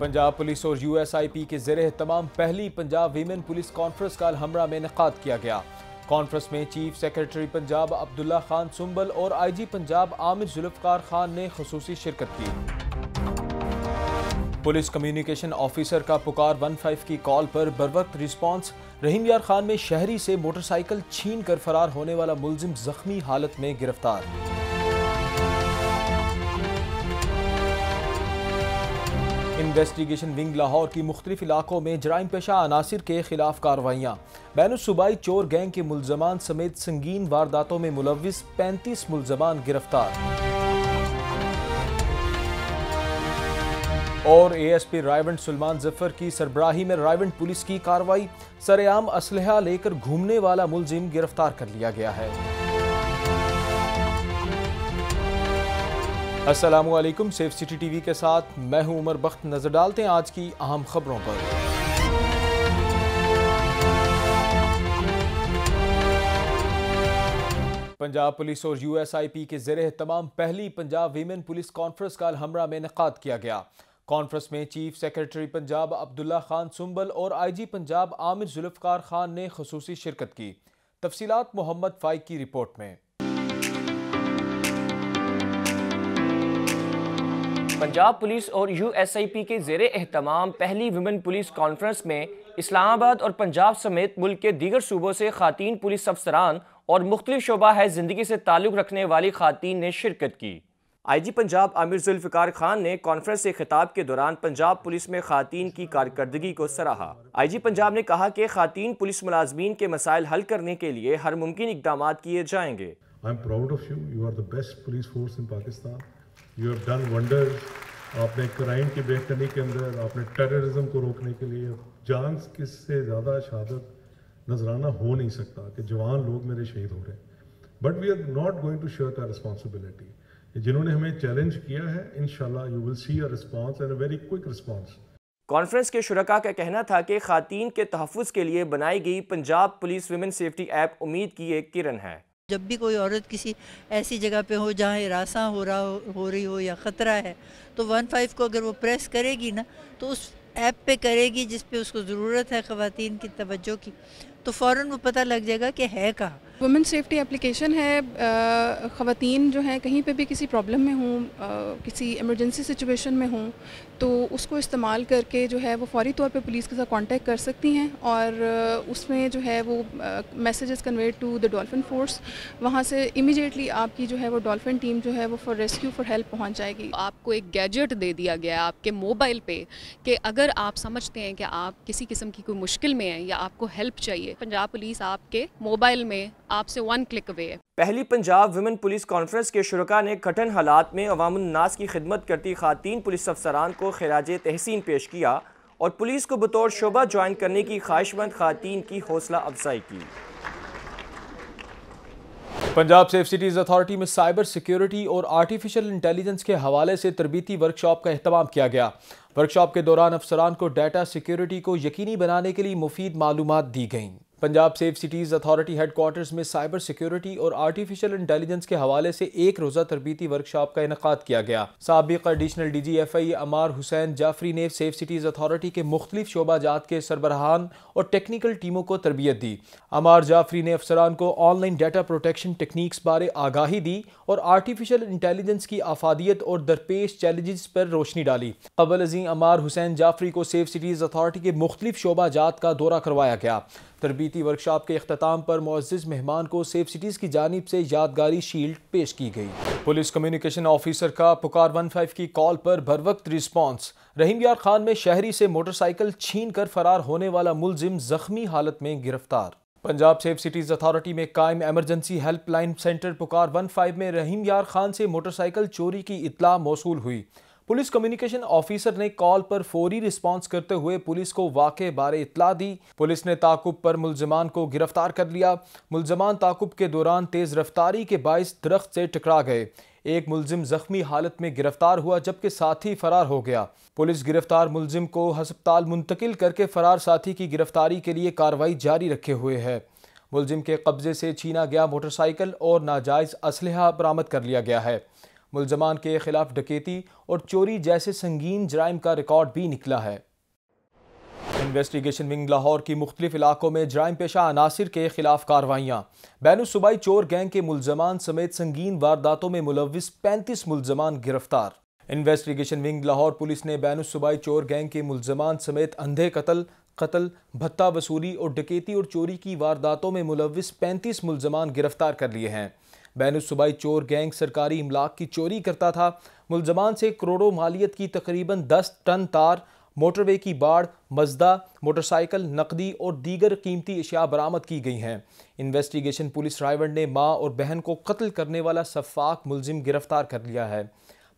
Punjab police और U S I P के जेर तमाम पहली पंजाब वीमेन पुलिस कॉन्फ्रेंस का हमरा में इनका किया गया कॉन्फ्रेंस में चीफ सेक्रेटरी पंजाब अब्दुल्ला खान सुंबल और आई जी पंजाब आमिर जुल्फकार खान ने खसूस शिरकत की पुलिस कम्युनिकेशन ऑफिसर का पुकार 15 की कॉल पर बरवक्त रिस्पांस रहीम यार खान में शहरी से मोटरसाइकिल छीन कर फरार होने वाला मुलजिम जख्मी हालत में गिरफ्तार इन्वेस्टिगेशन विंग लाहौर की मुख्तलिफ इलाकों में जराइम पेशा अनासर के खिलाफ कार्रवाइयाँ बैन सूबाई चोर गैंग के मुलजमान समेत संगीन वारदातों में मुलविस पैंतीस मुलजमान गिरफ्तार और A S P Raiwind Salman Zafar की सरबराही में रायवंड पुलिस की कार्रवाई सरेआम असलह लेकर घूमने वाला मुलजिम गिरफ्तार कर लिया गया है असलम सेफ सिटी टीवी के साथ मैं हूं उमर बख्त नजर डालते हैं आज की अहम खबरों पर पंजाब पुलिस और यू एस आई पी के जर तमाम पहली पंजाब वीमेन पुलिस कॉन्फ्रेंस का अलहमरा में इनका किया गया कॉन्फ्रेंस में चीफ सेक्रेटरी पंजाब अब्दुल्ला खान सुंबल और आई जी पंजाब आमिर जुल्फकार खान ने खसूसी शिरकत की तफसीत मोहम्मद फाइक की रिपोर्ट में पंजाब पुलिस और यूएसआईपी के जेर अहतमाम पहली वुमेन पुलिस कॉन्फ्रेंस में इस्लामाबाद और पंजाब समेत मुल्क के दीगर सूबों से खातन पुलिस अफसरान और मुख्तलिफ शोबा है ज़िंदगी से ताल्लुक़ रखने वाली खातन ने शिरकत की आई जी पंजाब आमिर जुल्फ़िकार खान ने कॉन्फ्रेंस से खिताब के दौरान पंजाब पुलिस में खातन की कारकर्दगी को सराहा आई जी पंजाब ने कहा कि खातन पुलिस मुलाजमीन के मसाइल हल करने के लिए हर मुमकिन इकदाम किए जाएंगे I am proud of you you are the best police force in Pakistan you have done wonders आपने क्राइम की बेहतरी के अंदर आपने टेररिज्म को रोकने के लिए जान किससे ज़्यादा शहादत नजराना हो नहीं सकता कि जवान लोग मेरे शहीद हो रहे हैं but we are not going to share our responsibility जिन्होंने हमें चैलेंज किया है and you will see a response and a very quick response conference के शुरा का कहना था कि खातन के तहफ़ के लिए बनाई गई Punjab police women safety app उम्मीद की एक किरण है जब भी कोई औरत किसी ऐसी जगह पे हो जहाँ हिरासा हो रहा हो, हो रही हो या ख़तरा है तो वन फाइव को अगर वो प्रेस करेगी ना तो उस ऐप पे करेगी जिस पे उसको ज़रूरत है ख़वान की तवज्जो की तो फ़ौर वो पता लग जाएगा कि है कहाँ वुमेन सेफ्टी एप्लीकेशन है ख़वान जो हैं कहीं पे भी किसी प्रॉब्लम में हों किसी इमरजेंसी सिचुएशन में हों तो उसको इस्तेमाल करके जो है वो फौरी तौर पे पुलिस के साथ कांटेक्ट कर सकती हैं और उसमें जो है वो messages convey to the dolphin force वहाँ से इमीजिएटली आपकी जो है वो डॉल्फ़िन टीम जो है वो फॉर रेस्क्यू फॉर हेल्प पहुँच जाएगी आपको एक गैजेट दे दिया गया है आपके मोबाइल पर कि अगर आप समझते हैं कि आप किसी किस्म की कोई मुश्किल में हैं या आपको हेल्प चाहिए पंजाब पुलिस आपके मोबाइल में आपसे वन क्लिक अवे है पहली पंजाब वुमेन पुलिस कॉन्फ्रेंस के शुरुआ ने कठिन हालात में अवामनास की खिदमत करती खातन पुलिस अफसरान को खराज तहसीन पेश किया और पुलिस को बतौर शोबा ज्वाइन करने की ख्वाहिशमंद खातन की हौसला अफजाई की पंजाब सेफ सिटीज़ अथॉरिटी में साइबर सिक्योरिटी और आर्टिफिशियल इंटेलिजेंस के हवाले से तरबीती वर्कशॉप का अहतमाम किया गया वर्कशॉप के दौरान अफसरान को डाटा सिक्योरिटी को यकीनी बनाने के लिए मुफीद मालूम दी गईं Punjab safe cities authority headquarters में साइबर सिक्योरिटी और आर्टिफिशियल इंटेलिजेंस के हवाले से एक रोज़ा तरबीती वर्कशॉप का इनका किया गया सबक additional D G F I Ammar Hussain Jafri ने सेफ सिटीज़ अथॉरिटी के मुख्तलिफ जात के सरबराहान और टेक्निकल टीमों को तरबियत दी अमार जाफरी ने अफसरान को ऑनलाइन डाटा प्रोटेक्शन टेक्निक्स बारे आगाही दी और आर्टिफिशियल इंटेलिजेंस की आफादियत और दरपेश चैलेंज पर रोशनी डाली अबल अजी अमार हुसैन जाफरी को सेफ सिटीज़ अथॉरिटी के मुख्तलिफ जात का दौरा करवाया गया तरबीती वर्कशॉप के अख्ताम पर मोज़ मेहमान को सेफ सिटीज़ की जानब से यादगारी शील्ड पेश की गई पुलिस कम्युनिकेशन ऑफिसर का पुकार वन फाइव की कॉल पर बर वक्त रिस्पॉन्स रहीम यार खान में शहरी से मोटरसाइकिल छीन कर फरार होने वाला मुलजिम जख्मी हालत में गिरफ्तार पंजाब सेफ सिटीज़ अथॉरिटी में कायम emergency helpline centre Pukar one five में रहीम यार खान से मोटरसाइकिल चोरी की इतला मौसू हुई पुलिस कम्युनिकेशन ऑफिसर ने कॉल पर फौरी रिस्पांस करते हुए पुलिस को वाकई बारे इतला दी पुलिस ने ताकुब पर मुलजमान को गिरफ्तार कर लिया मुलजमान ताकुब के दौरान तेज़ रफ्तारी के बायस दरख्त से टकरा गए एक मुलजिम जख्मी हालत में गिरफ्तार हुआ जबकि साथी फरार हो गया पुलिस गिरफ्तार मुलजिम को हस्पताल मुंतकिल करके फरार साथी की गिरफ्तारी के लिए कार्रवाई जारी रखे हुए है मुलजिम के कब्जे से छीना गया मोटरसाइकिल और नाजायज असलहा बरामद कर लिया गया है मुलजमान के खिलाफ डकैती और चोरी जैसे संगीन जराइम का रिकॉर्ड भी निकला है इन्वेस्टिगेशन विंग लाहौर की मुख्तलिफ इलाकों में जराइम पेशा अनासर के खिलाफ कार्रवाइयाँ बैन सूबाई चोर गैंग के मुलजमान समेत संगीन वारदातों में मुलविस पैंतीस मुलजमान गिरफ्तार इन्वेस्टिगेशन विंग लाहौर पुलिस ने बैनु सूबाई चोर गैंग के मुलजमान समेत अंधे कतल कत्ल भत्ता वसूली और डकैती और चोरी की वारदातों में मुलविस पैंतीस मुलजमान गिरफ्तार कर लिए हैं बैन सूबाई चोर गैंग सरकारी इमलाक की चोरी करता था मुलजमान से करोड़ों मालियत की तकरीबन दस टन तार मोटरवे की बाढ़ मजदा मोटरसाइकिल नकदी और दीगर कीमती अशिया बरामद की गई हैं इन्वेस्टिगेशन पुलिस ड्राइवर ने माँ और बहन को कत्ल करने वाला शफाक मुलजिम गिरफ्तार कर लिया है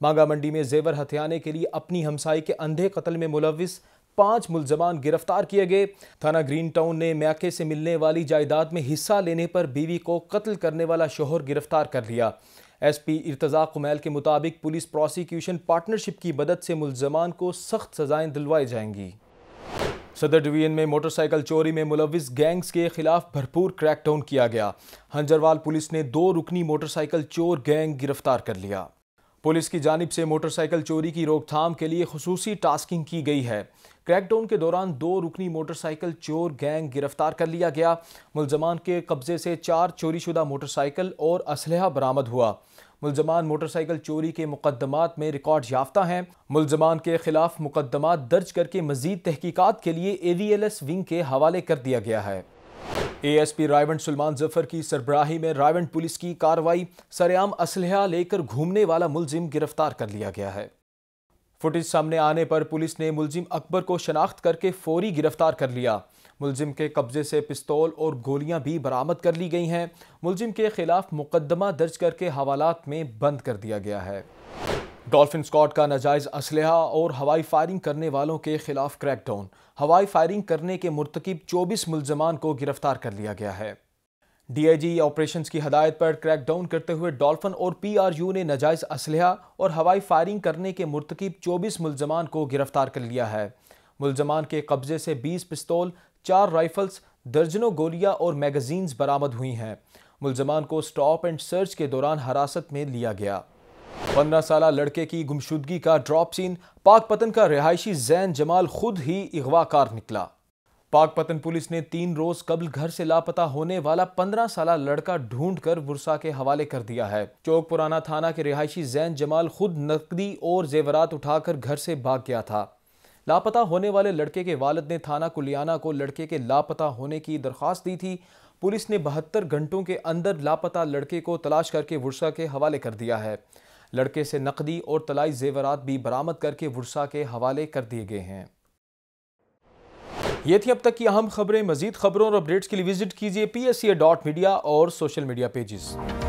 मांगा मंडी में जेवर हथियाने के लिए अपनी हमसाई के अंधे कत्ल में मुलविस पांच मुलजमान गिरफ्तार किए गए थाना ग्रीन टाउन ने म्याके से मिलने वाली जायदाद में हिस्सा लेने पर बीवी को कत्ल करने वाला शोहर गिरफ्तार कर लिया एस पी इर्तज़ा कुमैल के मुताबिक पुलिस प्रोसिक्यूशन पार्टनरशिप की मदद से मुलजमान को सख्त सजाएं दिलवाई जाएंगी सदर डिवीजन में मोटरसाइकिल चोरी में मुलविस गैंग्स के खिलाफ भरपूर क्रैकडाउन किया गया हंजरवाल पुलिस ने दो रुकनी मोटरसाइकिल चोर गैंग गिरफ्तार कर लिया पुलिस की जानब से मोटरसाइकिल चोरी की रोकथाम के लिए खसूसी टास्किंग की गई है क्रैकडाउन के दौरान दो रुकनी मोटरसाइकिल चोर गैंग गिरफ्तार कर लिया गया मुलजमान के कब्जे से चार चोरीशुदा मोटरसाइकिल और इसल बरामद हुआ मुलजमान मोटरसाइकिल चोरी के मुकदमात में रिकॉर्ड याफ्ता हैं मुलजमान के खिलाफ मुकदमा दर्ज करके मजीद तहकीकत के लिए A V L S wing के हवाले कर दिया गया है एएसपी रायवंड सलमान जफर की सरबराही में रायवंड पुलिस की कार्रवाई सरेआम असलहा लेकर घूमने वाला मुलजिम गिरफ्तार कर लिया गया है फुटेज सामने आने पर पुलिस ने मुलजिम अकबर को शनाख्त करके फौरी गिरफ्तार कर लिया मुलजिम के कब्जे से पिस्तौल और गोलियां भी बरामद कर ली गई हैं मुलजिम के खिलाफ मुकदमा दर्ज करके हवालात में बंद कर दिया गया है डॉल्फिन स्कॉट का नजायज असलहा और हवाई फायरिंग करने वालों के खिलाफ क्रैकडाउन हवाई फायरिंग करने के मुरतकब चौबीस मुलजमान को गिरफ्तार कर लिया गया है डी आई जी ऑपरेशन की हदायत पर क्रैकडाउन करते हुए डॉल्फिन और पी आर यू ने नजायज असलहा और हवाई फायरिंग करने के मुरतकब चौबीस मुलजमान को गिरफ्तार कर लिया है मुलजमान के कब्जे से बीस पिस्तौल चार राइफल्स दर्जनों गोलियाँ और मैगजीन्स बरामद हुई हैं मुलजमान को स्टॉप एंड सर्च के दौरान हिरासत में लिया गया पंद्रह साल लड़के की गुमशुदगी का ड्रॉप सीन पाक पतन का रिहायशी जैन जमाल खुद ही अगवाकार निकला पाक पतन पुलिस ने तीन रोज कबल घर से लापता होने वाला पंद्रह साल लड़का ढूंढ कर वर्षा के हवाले कर दिया है चौक पुराना थाना के रिहायशी जैन जमाल खुद नकदी और जेवरात उठाकर घर से भाग गया था लापता होने वाले लड़के के वालद ने थाना कुलियाना को लड़के के लापता होने की दरख्वास्त दी थी पुलिस ने बहत्तर घंटों के अंदर लापता लड़के को तलाश करके वर्षा के हवाले कर दिया है लड़के से नकदी और तलाई जेवरात भी बरामद करके वर्षा के हवाले कर दिए गए हैं ये थी अब तक की अहम खबरें मजीद खबरों और अपडेट्स के लिए विजिट कीजिए पी एस डॉट मीडिया और सोशल मीडिया पेजेस